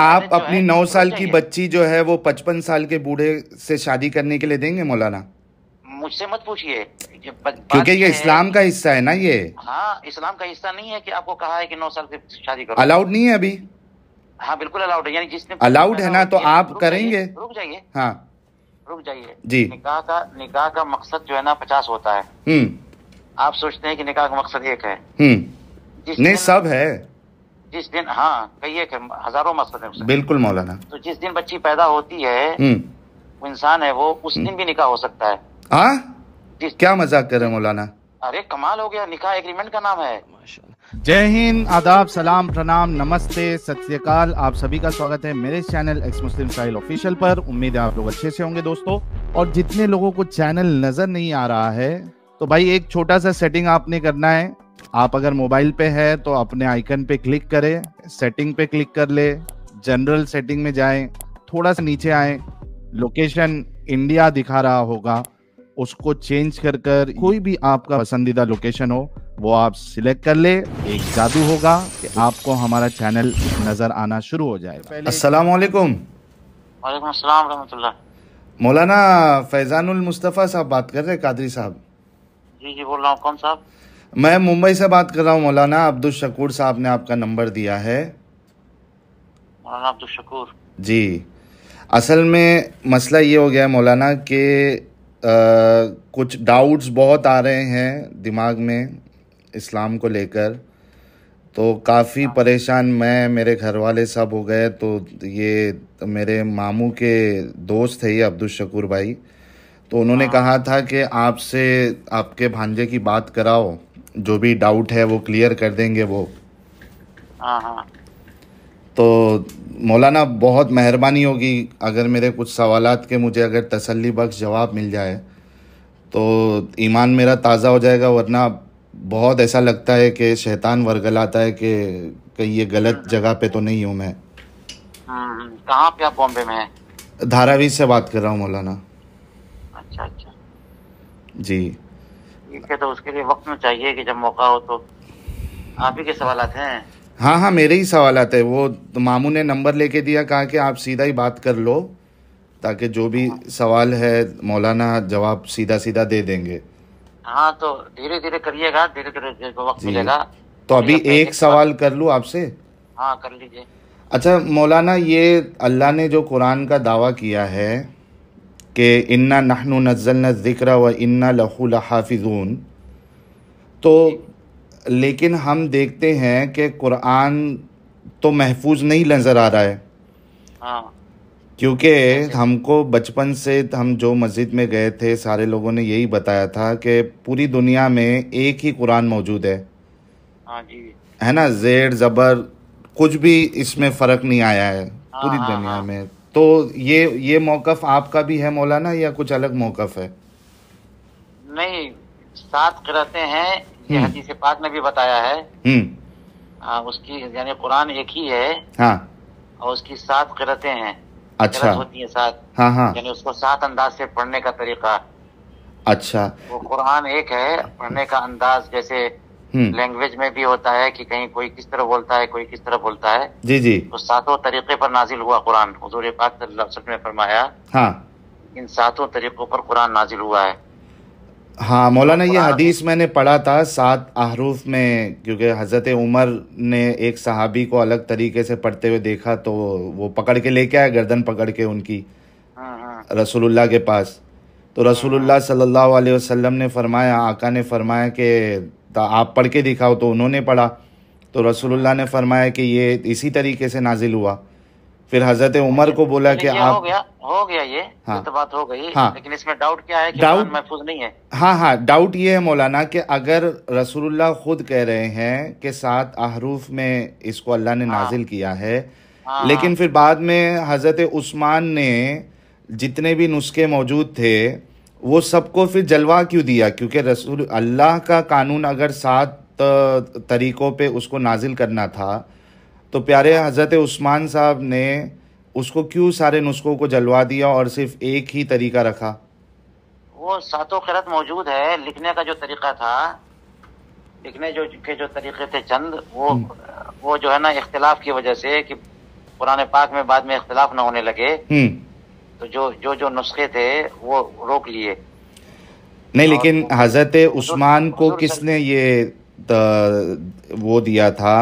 आप अच्छा, अपनी नौ साल की बच्ची जो है वो पचपन साल के बूढ़े से शादी करने के लिए देंगे मौलाना मुझसे मत पूछिए क्योंकि ये इस्लाम का हिस्सा है ना ये हाँ इस्लाम का हिस्सा नहीं है कि आपको कहा है कि नौ साल से शादी करो अलाउड नहीं है अभी हाँ बिल्कुल अलाउड है यानी जिसने अलाउड है ना तो आप करेंगे रुक जाइए हाँ रुक जाइए जी निकाह का निकाह का मकसद जो है ना पचास होता है हम्म। आप सोचते हैं कि निकाह का मकसद एक है हम्म। नहीं सब है जिस दिन हाँ कही है हजारों मसले बिल्कुल मौलाना तो जिस दिन बच्ची पैदा होती है हम्म। वो इंसान है वो उस दिन हम्म। भी निकाह हो सकता है आ? क्या मजाक कर रहे मौलाना अरे कमाल हो गया निकाह एग्रीमेंट का नाम है जय हिंद आदाब सलाम प्रणाम नमस्ते सत्यकाल आप सभी का स्वागत है मेरे channel ex Muslim style official पर उम्मीद है आप लोग अच्छे से होंगे दोस्तों और जितने लोगों को चैनल नजर नहीं आ रहा है तो भाई एक छोटा सा सेटिंग आपने करना है आप अगर मोबाइल पे है तो अपने आइकन पे क्लिक करें सेटिंग पे क्लिक कर ले जनरल सेटिंग में जाएं थोड़ा सा नीचे आए लोकेशन इंडिया दिखा रहा होगा उसको चेंज कर कर कोई भी आपका पसंदीदा लोकेशन हो वो आप सिलेक्ट कर ले एक जादू होगा कि आपको हमारा चैनल नजर आना शुरू हो जाएगा अस्सलाम वालेकुम मौलाना फैजानुल मुस्तफ़ा साहब बात कर रहे हैं कादरी साहब जी जी बोल रहा हूँ कौन साहब मैं मुंबई से बात कर रहा हूँ मौलाना अब्दुल शकूर साहब ने आपका नंबर दिया है मौलाना अब्दुल शकूर जी असल में मसला ये हो गया है मौलाना कि कुछ डाउट्स बहुत आ रहे हैं दिमाग में इस्लाम को लेकर तो काफ़ी हाँ। परेशान मैं मेरे घर वाले सब हो गए तो ये मेरे मामू के दोस्त है ये अब्दुल शकूर भाई तो उन्होंने हाँ। कहा था कि आपसे आपके भांजे की बात कराओ जो भी डाउट है वो क्लियर कर देंगे वो हाँ हाँ तो मौलाना बहुत मेहरबानी होगी अगर मेरे कुछ सवाल के मुझे अगर तसल्ली बख्श जवाब मिल जाए तो ईमान मेरा ताज़ा हो जाएगा वरना बहुत ऐसा लगता है कि शैतान वर्गलाता है कि कहीं ये गलत हाँ। जगह पे तो नहीं हूँ मैं हाँ, हाँ। कहाँ पे आप बॉम्बे में धारावी से बात कर रहा हूँ मौलाना अच्छा अच्छा जी ठीक है तो उसके लिए वक्त में तो चाहिए कि जब मौका हो तो आप ही के सवाल हैं हाँ हाँ मेरे ही सवाल है वो तो मामू ने नंबर लेके दिया कहा कि आप सीधा ही बात कर लो ताकि जो भी हाँ। सवाल है मौलाना जवाब सीधा सीधा दे देंगे हाँ तो धीरे धीरे करिएगा धीरे धीरे वक्त मिलेगा तो अभी एक सवाल कर लूँ आपसे हाँ कर लीजिए अच्छा मौलाना ये अल्लाह ने जो कुरान का दावा किया है कि इन्ना नहनु नज़ल ज़िक्र व इन्ना लहू हाफिजून तो लेकिन हम देखते हैं कि कुरान तो महफूज नहीं नज़र आ रहा है हाँ। क्योंकि अच्छा। हमको बचपन से हम जो मस्जिद में गए थे सारे लोगों ने यही बताया था कि पूरी दुनिया में एक ही कुरान मौजूद है हाँ है ना जेर ज़बर कुछ भी इसमें फ़र्क नहीं आया है हाँ, पूरी दुनिया में तो ये ये मौकफ आपका भी है मौलाना या कुछ अलग मौकफ है नहीं सात करते हैं ये हम्म। हदीस पाक ने भी बताया है हम्म। आ, उसकी यानी कुरान एक ही है हाँ और उसकी सात करते हैं अच्छा होती है सात हाँ हाँ यानी उसको सात अंदाज से पढ़ने का तरीका अच्छा वो कुरान एक है पढ़ने का अंदाज जैसे लैंग्वेज हम्म। में भी होता है कि कहीं कोई किस तरह बोलता है कोई किस तरह बोलता है जी जी तो सातों तरीके पर नाजिल हुआ कुरान हजूर पाक ने फरमाया हाँ इन सातों तरीकों पर कुरान नाजिल हुआ है हाँ मौलाना ये हदीस मैंने पढ़ा था सात आहरूफ में क्योंकि हज़रत उमर ने एक सहाबी को अलग तरीके से पढ़ते हुए देखा तो वो पकड़ के लेके आया गर्दन पकड़ के उनकी हाँ, हाँ। रसूलुल्लाह के पास तो रसूलुल्लाह हाँ। सल्लल्लाहु अलैहि वसल्लम ने फरमाया आका ने फरमाया कि तो आप पढ़ के दिखाओ तो उन्होंने पढ़ा तो रसूलुल्लाह ने फरमाया कि ये इसी तरीके से नाजिल हुआ फिर हजरत उमर को बोला कि आप हो गया हो गया ये हाँ, तो बात हो गई हाँ, लेकिन इसमें डाउट क्या है कि डाउट महफूज नहीं है हाँ हाँ डाउट ये है मौलाना कि अगर रसूलुल्लाह खुद कह रहे हैं कि सात अहरूफ में इसको अल्लाह ने हाँ, नाजिल किया है हाँ, लेकिन फिर बाद में हजरत उस्मान ने जितने भी नुस्खे मौजूद थे वो सबको फिर जलवा क्यों दिया क्योंकि रसूल अल्लाह का कानून अगर सात तरीक़ों पे उसको नाजिल करना था तो प्यारे हज़रत उस्मान साहब ने उसको क्यों सारे नुस्खों को जलवा दिया और सिर्फ एक ही तरीका रखा वो सातों खरत मौजूद है लिखने का जो तरीका था लिखने जो के जो तरीके थे चंद वो हम्म। वो जो है ना इख्तलाफ की वजह से कि पुराने पाक में बाद में इख्तलाफ ना होने लगे हम्म। तो जो जो जो नुस्खे थे वो रोक लिए नहीं लेकिन तो हजरत तो उस्मान को किसने ये वो दिया था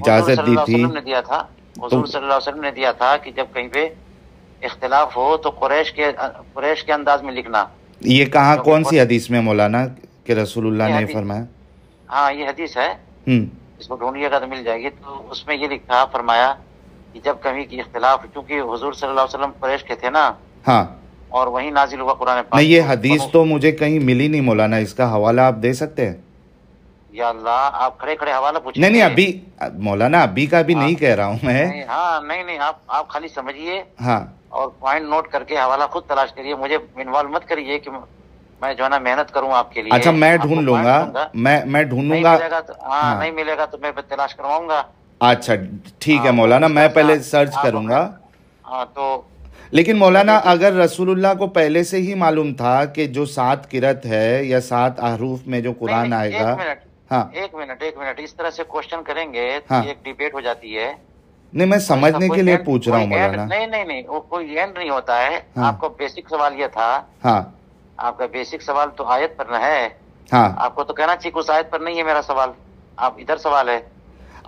इजाजत दी थी ने दिया था हजूर तो, ने दिया था कि जब कहीं पे इख्तलाफ हो तो कुरैश के कुरैश के अंदाज में लिखना ये कहा तो कौन सी हदीस में मौलाना के रसूलुल्लाह ने फरमाया हाँ ये हदीस है हम्म। इसको ढूंढिएगा तो मिल जाएगी तो उसमें ये लिखा फरमाया कि जब कहीं की इख्तलाफ क्योंकि हजूर सल्लल्लाहु अलैहि वसल्लम कुरैश के थे ना हाँ और वही नाजिल हुआ कुरान पाक नहीं ये हदीस तो मुझे कहीं मिली नहीं मौलाना इसका हवाला आप दे सकते हैं या अल्लाह आप खड़े खड़े हवाला नहीं नहीं अभी मौलाना अभी का भी हाँ। नहीं कह रहा हूँ मैं नहीं, हाँ नहीं नहीं आप आप खाली समझिए हाँ और पॉइंट नोट करके हवाला खुद तलाश करिए मुझे इन्वॉल्व मत करिए कि मैं जो है ना मेहनत करूँ आपके लिए अच्छा मैं ढूंढ लूंगा मैं मैं ढूंढूंगा तो, हाँ, हाँ नहीं मिलेगा तो मैं तलाश करवाऊंगा अच्छा ठीक है हाँ, मौलाना मैं पहले सर्च हाँ, हाँ, करूंगा हाँ तो लेकिन मौलाना अगर रसूलुल्लाह को पहले से ही मालूम था कि जो सात किरत है या सात आरूफ में जो कुरान आएगा एक हाँ एक मिनट एक मिनट इस तरह से क्वेश्चन करेंगे तो हाँ एक डिबेट हो जाती है नहीं मैं समझने के लिए पूछ रहा हूँ मौलाना नहीं नहीं नहीं वो कोई एंड नहीं होता है हाँ, आपका बेसिक सवाल ये था हाँ आपका बेसिक सवाल तो आयत पर न है हाँ आपको तो कहना चाहिए उस आयत पर नहीं है मेरा सवाल आप इधर सवाल है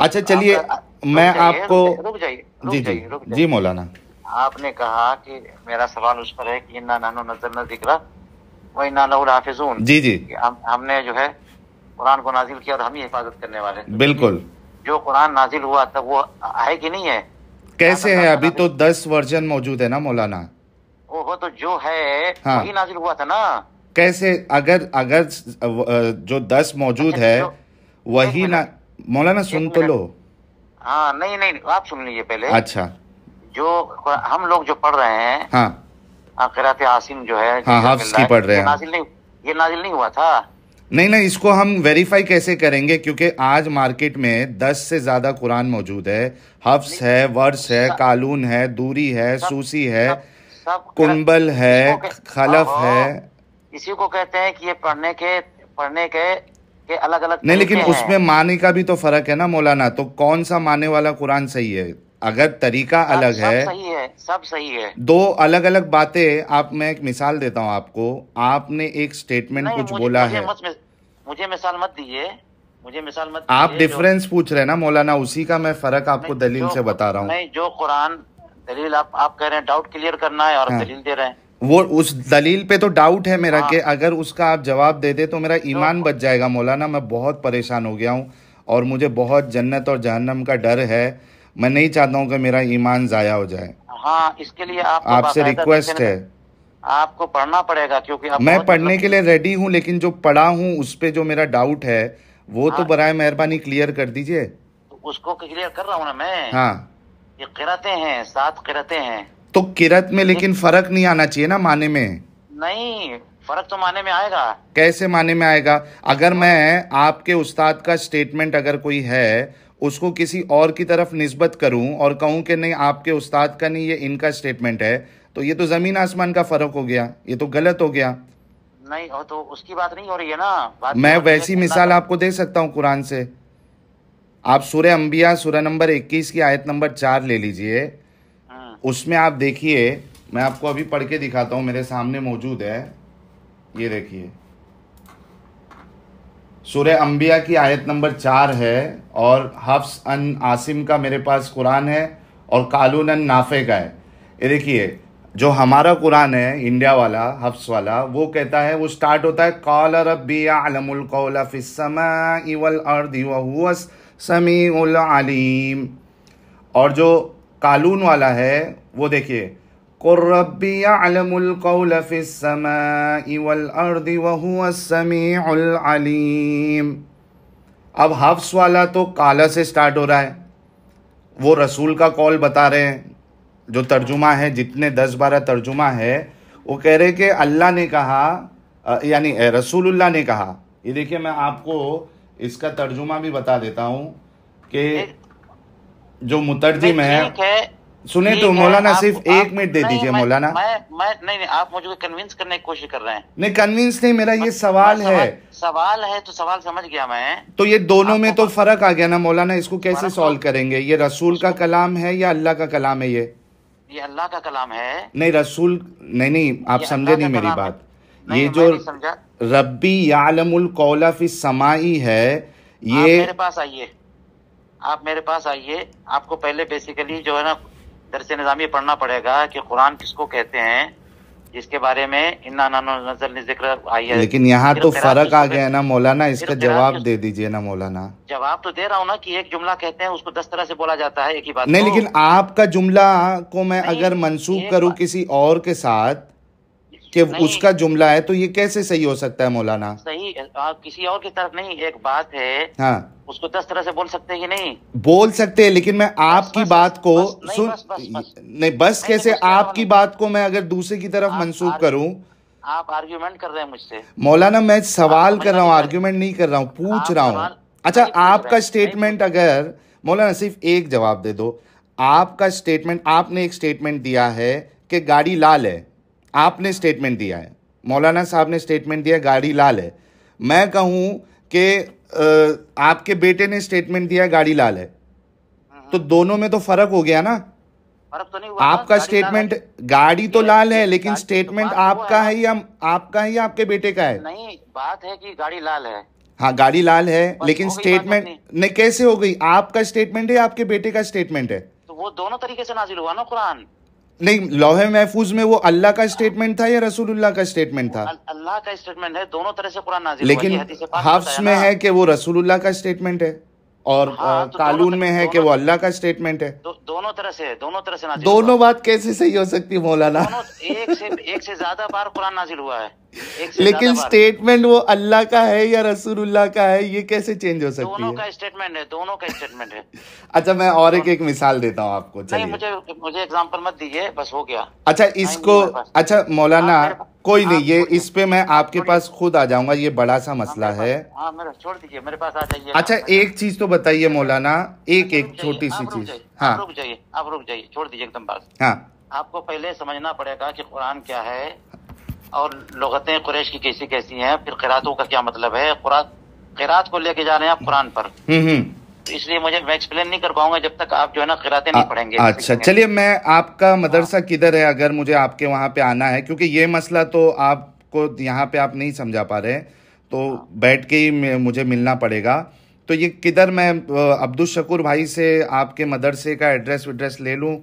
अच्छा चलिए मैं आपको रुक जाइए जी जी जी मौलाना आपने कहा कि मेरा सवाल उस पर है कि इन्ना नानो नजर न दिख रहा वही नानूल हाफिजून जी जी हम हमने जो है कुरान को नाजिल किया और हम ही हिफाजत करने वाले हैं बिल्कुल जो कुरान नाजिल हुआ था वो है कि नहीं है कैसे है अभी तो दस वर्जन मौजूद है ना मौलाना वो तो जो है हाँ। वही नाजिल हुआ था ना कैसे अगर अगर जो दस मौजूद अच्छा, है वही ना मौलाना सुन तो लो हाँ नहीं नहीं आप सुन लीजिए पहले अच्छा जो हम लोग जो पढ़ रहे हैं हाँ आसिम जो है हाँ हाँ, की पढ़ रहे हैं नाजिल नहीं ये नाजिल नहीं हुआ था नहीं नहीं इसको हम वेरीफाई कैसे करेंगे क्योंकि आज मार्केट में दस से ज्यादा कुरान मौजूद है हफ्स है वर्ष है कालून है दूरी है सब, सूसी है कुंबल है खलफ है इसी को कहते हैं कि ये पढ़ने के पढ़ने के के अलग अलग नहीं लेकिन उसमें माने का भी तो फर्क है ना मौलाना तो कौन सा माने वाला कुरान सही है अगर तरीका अलग सब है सही है सब सही है दो अलग अलग बातें आप मैं एक मिसाल देता हूँ आपको आपने एक स्टेटमेंट कुछ मुझे, बोला मुझे है मत, मुझे मिसाल मत दीजिए मुझे मिसाल मत आप डिफरेंस पूछ रहे ना मौलाना उसी का मैं फर्क आपको दलील से बता रहा हूँ नहीं जो कुरान दलील आप आप कह रहे हैं डाउट क्लियर करना है और हाँ। दलील दे रहे हैं वो उस दलील पे तो डाउट है मेरा हाँ। कि अगर उसका आप जवाब दे दे तो मेरा तो ईमान बच जाएगा मौलाना मैं बहुत परेशान हो गया हूँ और मुझे बहुत जन्नत और जहन्नम का डर है मैं नहीं चाहता हूँ कि मेरा ईमान ज़ाया हो जाए हाँ इसके लिए आप आपसे रिक्वेस्ट है आपको पढ़ना पड़ेगा क्योंकि आप मैं पढ़ने मतलब के लिए रेडी हूँ लेकिन जो पढ़ा हूँ उस पर जो मेरा डाउट है वो तो हाँ। बर मेहरबानी क्लियर कर दीजिए उसको क्लियर कर रहा हूँ ना मैं हाँ ये किरतें हैं सात किरतें हैं तो किरत में लेकिन फर्क नहीं आना चाहिए ना माने में नहीं फर्क तो माने में आएगा कैसे माने में आएगा अगर मैं आपके उस्ताद का स्टेटमेंट अगर कोई है उसको किसी और की तरफ निस्बत करूं और कहूं कि नहीं आपके उस्ताद का नहीं ये इनका स्टेटमेंट है तो ये तो जमीन आसमान का फर्क हो गया ये तो गलत हो गया नहीं और तो उसकी बात नहीं हो रही है ना बात मैं तो वैसी मिसाल आपको दे सकता हूँ कुरान से आप सूर्य अम्बिया सूर्य नंबर 21 की आयत नंबर चार ले लीजिए उसमें आप देखिए मैं आपको अभी पढ़ के दिखाता हूँ मेरे सामने मौजूद है ये देखिए सूर्य अंबिया की आयत नंबर चार है और हफ्स अन आसिम का मेरे पास कुरान है और कालून अन नाफे का है ये देखिए जो हमारा कुरान है इंडिया वाला हफ्स वाला वो कहता है वो स्टार्ट होता है कौल रबी समी उल और जो कालून वाला है वो देखिए कुर्रबीम अब हफ्स वाला तो काला से स्टार्ट हो रहा है वो रसूल का कॉल बता रहे हैं जो तर्जुमा है जितने दस बारह तर्जुमा है वो कह रहे कि अल्लाह ने कहा यानी रसूलुल्लाह ने कहा ये देखिए मैं आपको इसका तर्जुमा भी बता देता हूँ कि जो मुतरजिम है सुने तो मौलाना सिर्फ एक मिनट दे दीजिए मौलाना मैं नहीं नहीं आप मुझे कन्विंस करने की कोशिश कर रहे हैं नहीं कन्विंस नहीं मेरा ये सवाल है सवाल है तो सवाल समझ गया मैं तो ये दोनों में तो फर्क आ गया ना मौलाना इसको कैसे सॉल्व तो- करेंगे ये रसूल का कलाम है या अल्लाह का कलाम है ये ये अल्लाह का कलाम है नहीं रसूल नहीं नहीं आप समझे नहीं मेरी बात ये जो रब्बी यालमुल कौला फिस समाई है ये मेरे पास आइए आप मेरे पास आइए आपको पहले बेसिकली जो है ना दरस निज़ामी पढ़ना पड़ेगा कि कुरान किसको कहते हैं जिसके बारे में इन्ना नजर जिक्र आई है लेकिन यहाँ तो फर्क आ गया है ना मौलाना इसका जवाब दे दीजिए ना मौलाना जवाब तो दे रहा हूँ ना कि एक जुमला कहते हैं उसको दस तरह से बोला जाता है एक ही बात नहीं लेकिन आपका जुमला को मैं अगर मनसूख करूँ किसी और के साथ कि उसका जुमला है तो ये कैसे सही हो सकता है मौलाना सही आप किसी और की तरफ नहीं एक बात है हाँ उसको दस तरह से बोल सकते हैं कि नहीं बोल सकते हैं लेकिन मैं आपकी बात को सुन नहीं बस कैसे आपकी बात को मैं अगर दूसरे की तरफ मंसूब करूँ आप आर्ग्यूमेंट कर रहे हैं मुझसे मौलाना मैं सवाल कर रहा हूँ आर्ग्यूमेंट नहीं कर रहा हूँ पूछ रहा हूँ अच्छा आपका स्टेटमेंट अगर मौलाना सिर्फ एक जवाब दे दो आपका स्टेटमेंट आपने एक स्टेटमेंट दिया है कि गाड़ी लाल है आपने स्टेटमेंट दिया है मौलाना साहब ने स्टेटमेंट दिया गाड़ी लाल है मैं कहूं कि आपके बेटे ने स्टेटमेंट दिया गाड़ी लाल है तो हाँ। दोनों में तो फर्क हो गया ना तो नहीं हुआ आपका स्टेटमेंट गाड़ी तो लाल है लेकिन स्टेटमेंट तो आपका है या आपका है या आपके बेटे का है नहीं बात है कि गाड़ी लाल है हाँ गाड़ी लाल है लेकिन स्टेटमेंट नहीं कैसे हो गई आपका स्टेटमेंट है आपके बेटे का स्टेटमेंट है तो वो दोनों तरीके से नाजिल हुआ ना कुरान नहीं लोहे महफूज में वो अल्लाह का स्टेटमेंट था या रसूलुल्लाह का स्टेटमेंट था अल्लाह का स्टेटमेंट है दोनों तरह से कुरान नाजिल लेकिन हाफ्स में है कि वो रसूलुल्लाह का स्टेटमेंट है और हाँ, तो कानून में है कि वो अल्लाह का स्टेटमेंट है दो, दोनों तरह से दोनों तरह से नाजिल दोनों बात कैसे सही हो सकती है मौलाना एक से एक से ज्यादा बार कुरान नाजिल हुआ है लेकिन स्टेटमेंट वो अल्लाह का है या रसूलुल्लाह का है ये कैसे चेंज हो सकती दोनों है दोनों का स्टेटमेंट है दोनों का स्टेटमेंट है अच्छा मैं और एक एक मिसाल देता हूँ आपको चलिए मुझे मुझे एग्जांपल मत दीजिए बस हो गया अच्छा इसको अच्छा मौलाना कोई नहीं ये इस पे मैं आपके पास खुद आ जाऊंगा ये बड़ा सा मसला है हाँ, छोड़ दीजिए मेरे पास आ जाइए अच्छा एक चीज तो बताइए मौलाना एक एक छोटी सी चीज हाँ रुक जाइए आप रुक जाइए छोड़ दीजिए एकदम बात हाँ आपको पहले समझना पड़ेगा कि कुरान क्या है और लगतें कुरैश की कैसी कैसी हैं फिर किरातों का क्या मतलब है किरात को लेके जा रहे हैं आप कुरान पर हम्म, हम्म। तो इसलिए मुझे मैं एक्सप्लेन नहीं कर पाऊंगा जब तक आप जो है ना किराते नहीं पढ़ेंगे अच्छा चलिए मैं आपका मदरसा हाँ। किधर है अगर मुझे आपके वहाँ पे आना है क्योंकि ये मसला तो आपको यहाँ पे आप नहीं समझा पा रहे तो हाँ। बैठ के ही मुझे मिलना पड़ेगा तो ये किधर मैं अब्दुल शकूर भाई से आपके मदरसे का एड्रेस वेड्रेस ले लूँ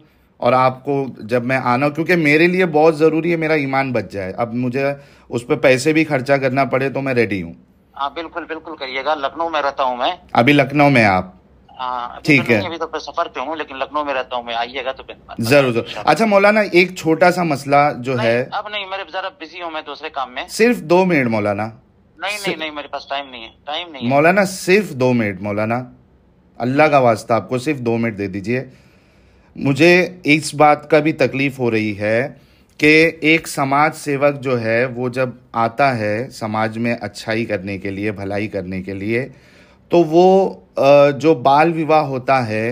और आपको जब मैं आना क्योंकि मेरे लिए बहुत ज़रूरी है मेरा ईमान बच जाए अब मुझे उस पर पैसे भी खर्चा करना पड़े तो मैं रेडी हूँ हाँ बिल्कुल बिल्कुल करिएगा लखनऊ में रहता हूँ मैं अभी लखनऊ में आप हाँ, तो ठीक है अभी तो सफर पे हूँ लेकिन लखनऊ में रहता हूँ मैं आइएगा तो जरूर जरूर अच्छा।, अच्छा मौलाना एक छोटा सा मसला जो है अब नहीं मेरे जरा बिजी हूँ मैं दूसरे काम में सिर्फ दो मिनट मौलाना नहीं नहीं नहीं मेरे पास टाइम नहीं है टाइम नहीं मौलाना सिर्फ दो मिनट मौलाना अल्लाह का वास्ता आपको सिर्फ दो मिनट दे दीजिए मुझे इस बात का भी तकलीफ़ हो रही है कि एक समाज सेवक जो है वो जब आता है समाज में अच्छाई करने के लिए भलाई करने के लिए तो वो जो बाल विवाह होता है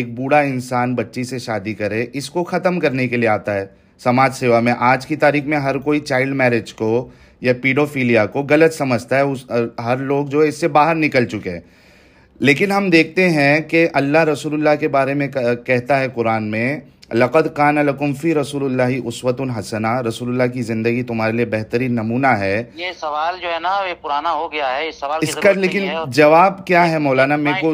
एक बूढ़ा इंसान बच्ची से शादी करे इसको ख़त्म करने के लिए आता है समाज सेवा में आज की तारीख में हर कोई चाइल्ड मैरिज को या पीडोफीलिया को गलत समझता है उस हर लोग जो है इससे बाहर निकल चुके हैं लेकिन हम देखते हैं कि अल्लाह रसूलुल्लाह के बारे में कहता है कुरान में लक़द कान लकुम्फ़ी रसूलुल्लाह उसवत हसना रसूलुल्लाह की ज़िंदगी तुम्हारे लिए बेहतरीन नमूना है ये सवाल जो है ना ये पुराना हो गया है इस सवाल इसका लेकिन जवाब क्या है मौलाना मेरे को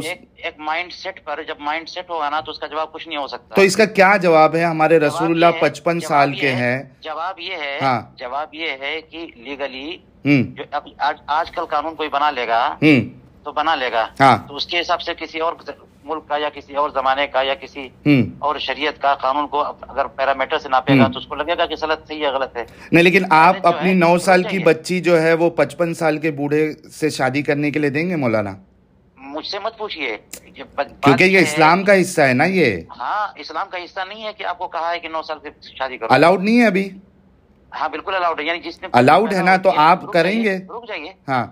एक माइंड सेट पर जब माइंड सेट होगा ना तो उसका जवाब कुछ नहीं हो सकता तो इसका क्या जवाब है हमारे रसूलुल्लाह पचपन साल के हैं जवाब ये है हाँ जवाब ये है कि लीगली हम्म। जो आज आजकल कानून कोई बना लेगा हम्म। तो बना लेगा हाँ। तो उसके हिसाब से किसी और मुल्क का या किसी और जमाने का या किसी हम्म। और शरीयत का कानून को अगर पैरामीटर से नापेगा हम्म। तो उसको लगेगा कि सलत सही है गलत है नहीं लेकिन तो आप अपनी नौ साल की बच्ची जो है वो पचपन साल के बूढ़े से शादी करने के लिए देंगे मौलाना मुझसे मत पूछिए क्योंकि ये इस्लाम का हिस्सा है ना ये हाँ इस्लाम का हिस्सा नहीं है कि आपको कहा है कि नौ साल से शादी करो अलाउड नहीं है अभी हाँ बिल्कुल अलाउड है यानी जिसने अलाउड है ना तो आप करेंगे रुक जाइए हाँ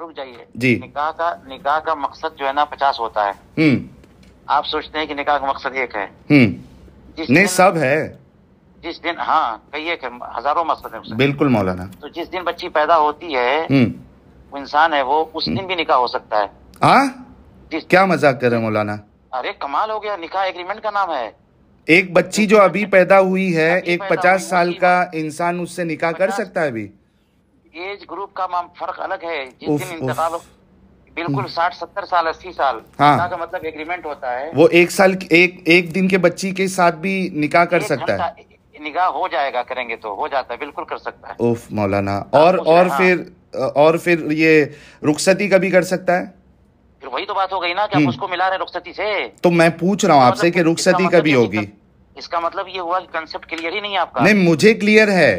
रुक जाइए जी निकाह का निकाह का मकसद जो है ना पचास होता है हम्म। आप सोचते हैं कि निकाह का मकसद एक है हम्म। जिस नहीं सब है जिस दिन हाँ कई एक है हजारों मकसद है बिल्कुल मौलाना तो जिस दिन बच्ची पैदा होती है हम्म। वो इंसान है वो उस दिन भी निकाह हो सकता है क्या मजाक कर रहे हैं मौलाना अरे कमाल हो गया निकाह एग्रीमेंट का नाम है एक बच्ची जो अभी पैदा हुई है एक पचास साल का इंसान उससे निकाह कर सकता है अभी एज ग्रुप का फर्क अलग है जिस उफ, दिन इंतकाल बिल्कुल हम्म। साठ सत्तर साल अस्सी साल हाँ का मतलब एग्रीमेंट होता है वो एक साल एक एक दिन के बच्ची के साथ भी निकाह कर सकता है निकाह हो जाएगा करेंगे तो हो जाता है बिल्कुल कर सकता है उफ मौलाना और और हाँ। फिर और फिर ये रुखसती का भी कर सकता है फिर वही तो बात हो गई ना कि आप हम्म। उसको मिला रहे रुखसती से तो मैं पूछ रहा हूँ आपसे मतलब कि रुखसती का भी मतलब होगी इसका मतलब ये हुआ कि कंसेप्ट क्लियर ही नहीं आपका नहीं मुझे क्लियर है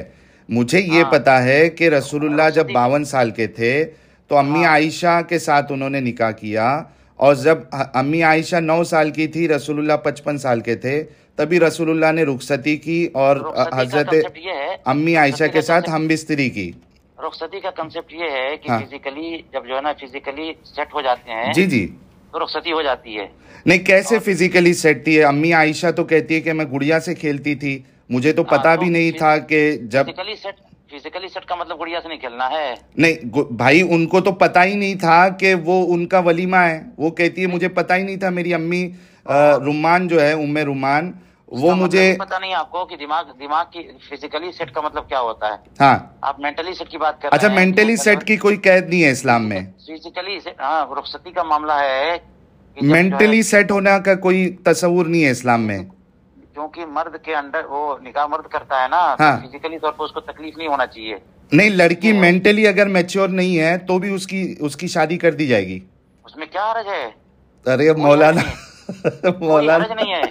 मुझे ये हाँ। पता है कि तो रसूलुल्लाह जब बावन साल के थे तो अम्मी हाँ। आयशा के साथ उन्होंने निकाह किया और जब अम्मी आयशा नौ साल की थी रसूलुल्लाह पचपन साल के थे तभी रसूलुल्लाह ने रुखसती की और हजरत अम्मी आयशा के साथ हम बिस्तरी की रुखसती का कंसेप्ट ये है कि हाँ। फिजिकली जब जो है ना फिजिकली सेट हो जाते हैं जी जी तो रुखसती हो जाती है नहीं कैसे फिजिकली सेट थी है अम्मी आयशा तो कहती है कि मैं गुड़िया से खेलती थी मुझे तो हाँ, पता आ, तो भी नहीं था कि जब फिजिकली सेट का मतलब गुड़िया से नहीं खेलना है नहीं भाई उनको तो पता ही नहीं था कि वो उनका वलीमा है वो कहती है मुझे पता ही नहीं था मेरी अम्मी हाँ। रुमान जो है उम्मे रुमान वो मतलब मुझे मतलब पता नहीं आपको कि दिमाग दिमाग की फिजिकली सेट का मतलब क्या होता है हाँ आप मेंटली सेट की बात कर अच्छा मेंटली मतलब सेट की कोई कैद नहीं है इस्लाम में फिजिकली हाँ रुखसती का मामला है मेंटली सेट होना का कोई तस्वूर नहीं है इस्लाम में क्योंकि मर्द के अंडर वो निकाह मर्द करता है ना तो हाँ। तो फिजिकली तौर पर उसको तकलीफ नहीं होना चाहिए नहीं लड़की मेंटली तो- अगर मेच्योर नहीं है तो भी उसकी उसकी शादी कर दी जाएगी उसमें क्या हरज है अरे मौलाना मौलाना नहीं है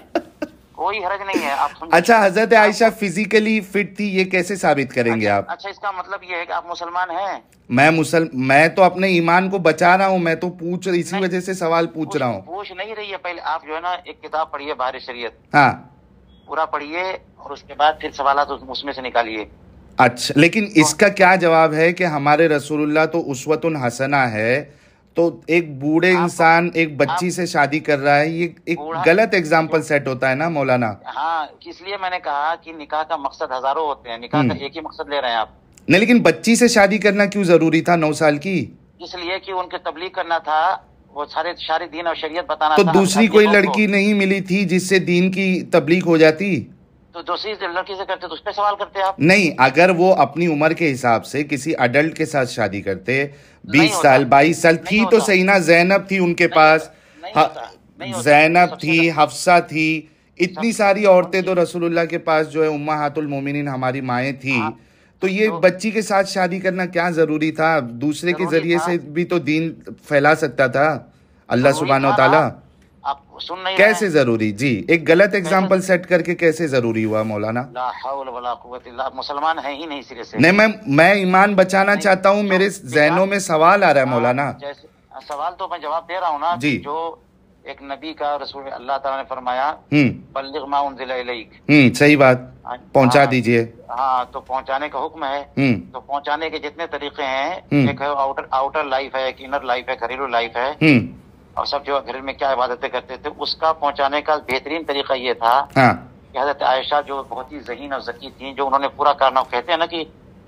कोई हरज नहीं है आप अच्छा हजरत आयशा फिजिकली फिट थी ये कैसे साबित करेंगे अच्छा, आप अच्छा इसका मतलब ये है कि आप मुसलमान हैं मैं मुसल मैं तो अपने ईमान को बचा रहा हूँ मैं तो पूछ इसी वजह से सवाल पूछ रहा हूँ पूछ नहीं रही है पहले आप जो है ना एक किताब पढ़िए बाहर शरीयत हाँ पूरा पढ़िए और उसके बाद फिर सवाल तो उसमें से निकालिए अच्छा लेकिन तो- इसका क्या जवाब है कि हमारे रसूलुल्लाह तो उसवत हसना है तो एक बूढ़े इंसान एक बच्ची से शादी कर रहा है ये एक गलत एग्जाम्पल सेट होता है ना मौलाना हाँ इसलिए मैंने कहा कि निकाह का मकसद हजारों होते हैं निकाह का हम्म। एक ही मकसद ले रहे हैं आप नहीं लेकिन बच्ची से शादी करना क्यों जरूरी था नौ साल की इसलिए कि उनके तबलीग करना था वो सारे सारे दीन और शरीयत बताना तो दूसरी कोई लड़की नहीं मिली थी जिससे दीन की तबलीग हो जाती तो दूसरी लड़की से करते तो उस पर सवाल करते आप नहीं अगर वो अपनी उम्र के हिसाब से किसी अडल्ट के साथ शादी करते बीस साल बाईस साल थी तो सही ना जैनब थी उनके पास जैनब थी हफ्सा थी इतनी सारी औरतें तो रसूलुल्लाह के पास जो है उम्मा हातुल मोमिन हमारी माएँ थी हाँ। तो ये तो, बच्ची के साथ शादी करना क्या जरूरी था दूसरे जरूरी के जरिए से भी तो दीन फैला सकता था अल्लाह सुबहान तला आप सुन नहीं कैसे जरूरी जी एक गलत एग्जाम्पल सेट करके कैसे जरूरी हुआ मौलाना मुसलमान है ही नहीं सिरे से नहीं मैं मैं ईमान बचाना चाहता हूँ तो मेरे जहनों में सवाल आ रहा है हाँ, मौलाना सवाल तो मैं जवाब दे रहा हूँ ना जी जो एक नबी का रसूल अल्लाह तला ने फरमाया हम्म। बल्लिग माउन हम्म, सही बात हाँ, पहुंचा हाँ, दीजिए हाँ तो पहुंचाने का हुक्म है हम्म। तो पहुंचाने के जितने तरीके हैं एक है आउटर आउटर लाइफ है एक इनर लाइफ है घरेलू लाइफ है और सब जो घर में क्या इबादतें करते थे उसका पहुंचाने का बेहतरीन तरीका ये था हाँ। कि हजरत आयशा जो बहुत ही जहीन और जकी थी जो उन्होंने पूरा करना कहते हैं ना कि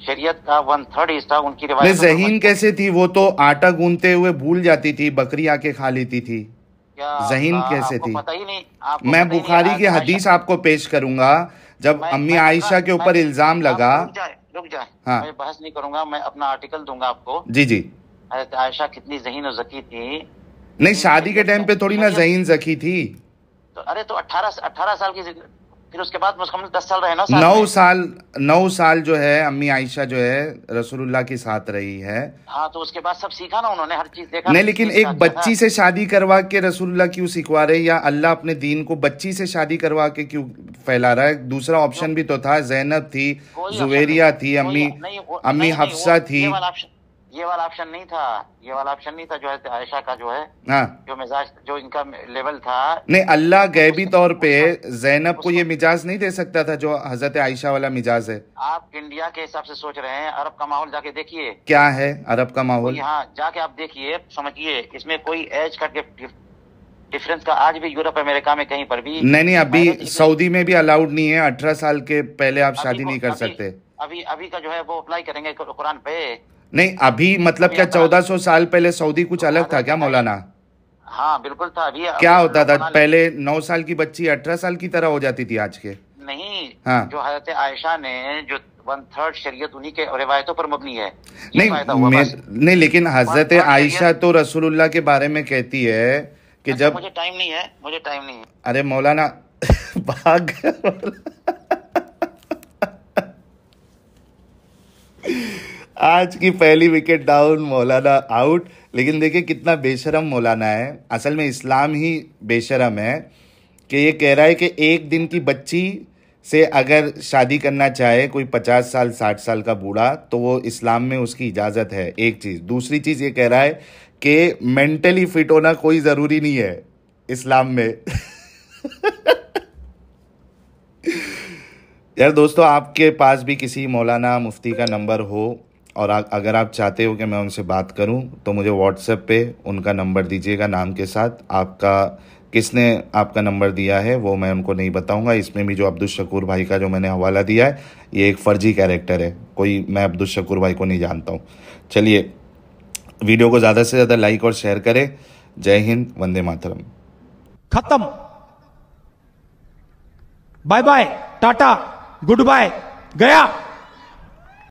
शरीयत का वन थर्ड हिस्सा उनकी रिवाज जहीन कैसे थी वो तो आटा गूंदते हुए भूल जाती थी बकरी आके खा लेती थी जहीन कैसे थी पता ही नहीं मैं बुखारी की हदीस आपको पेश करूंगा जब अम्मी आयशा के ऊपर इल्जाम लगा रुक जाए हाँ मैं बहस नहीं करूंगा मैं अपना आर्टिकल दूंगा आपको जी जी तो आयशा कितनी जहीन और जकी थी नहीं शादी तो के तो टाइम पे थोड़ी ना जहीन जकी थी तो अरे तो अठारह अठारह साल की फिर उसके बाद मुसम्मल दस साल रहे ना नौ साल नौ साल जो है अम्मी आयशा जो है रसूलुल्लाह के साथ रही है हाँ तो उसके बाद सब सीखा ना उन्होंने हर चीज देखा नहीं लेकिन एक बच्ची हाँ। से शादी करवा के रसूलुल्लाह क्यों सिखवा रहे या अल्लाह अपने दीन को बच्ची से शादी करवा के क्यों फैला रहा है दूसरा ऑप्शन तो भी तो था जैनब थी जुवेरिया थी अम्मी अम्मी हफ्सा थी ये वाला ऑप्शन नहीं था ये वाला ऑप्शन नहीं था जो है आयशा का जो है हाँ। जो मिजाज जो इनका लेवल था नहीं अल्लाह गैबी तौर पे जैनब को ये मिजाज नहीं दे सकता था जो हजरत आयशा वाला मिजाज है आप इंडिया के हिसाब से सोच रहे हैं अरब का माहौल जाके देखिए क्या है अरब का माहौल हाँ जाके आप देखिए समझिए इसमें कोई एज का डिफरेंस का आज भी यूरोप अमेरिका में कहीं पर भी नहीं नहीं अभी सऊदी में भी अलाउड नहीं है अठारह साल के पहले आप शादी नहीं कर सकते अभी अभी का जो है वो अप्लाई करेंगे कुरान पे नहीं अभी मतलब क्या चौदह सौ साल पहले सऊदी कुछ अलग था क्या मौलाना हाँ बिल्कुल था अभी क्या होता था पहले नौ साल की बच्ची अठारह साल की तरह हो जाती थी आज के नहीं हाँ जो हजरत आयशा ने जो वन थर्ड शरीयत उन्हीं के रिवायतों पर मबनी है नहीं नहीं लेकिन हजरत आयशा तो रसूलुल्लाह के बारे में कहती है कि अच्छा, जब मुझे टाइम नहीं है मुझे टाइम नहीं है अरे मौलाना भाग आज की पहली विकेट डाउन मौलाना आउट लेकिन देखिए कितना बेशरम मौलाना है असल में इस्लाम ही बेशरम है कि ये कह रहा है कि एक दिन की बच्ची से अगर शादी करना चाहे कोई पचास साल साठ साल का बूढ़ा तो वो इस्लाम में उसकी इजाज़त है एक चीज़ दूसरी चीज़ ये कह रहा है कि मेंटली फिट होना कोई ज़रूरी नहीं है इस्लाम में यार दोस्तों आपके पास भी किसी मौलाना मुफ्ती का नंबर हो और अगर आप चाहते हो कि मैं उनसे बात करूं तो मुझे व्हाट्सएप पे उनका नंबर दीजिएगा नाम के साथ आपका किसने आपका नंबर दिया है वो मैं उनको नहीं बताऊंगा इसमें भी जो अब्दुल शकूर भाई का जो मैंने हवाला दिया है ये एक फ़र्जी कैरेक्टर है कोई मैं अब्दुल शकूर भाई को नहीं जानता हूँ चलिए वीडियो को ज़्यादा से ज़्यादा लाइक और शेयर करें जय हिंद वंदे मातरम खत्म bye bye tata goodbye गया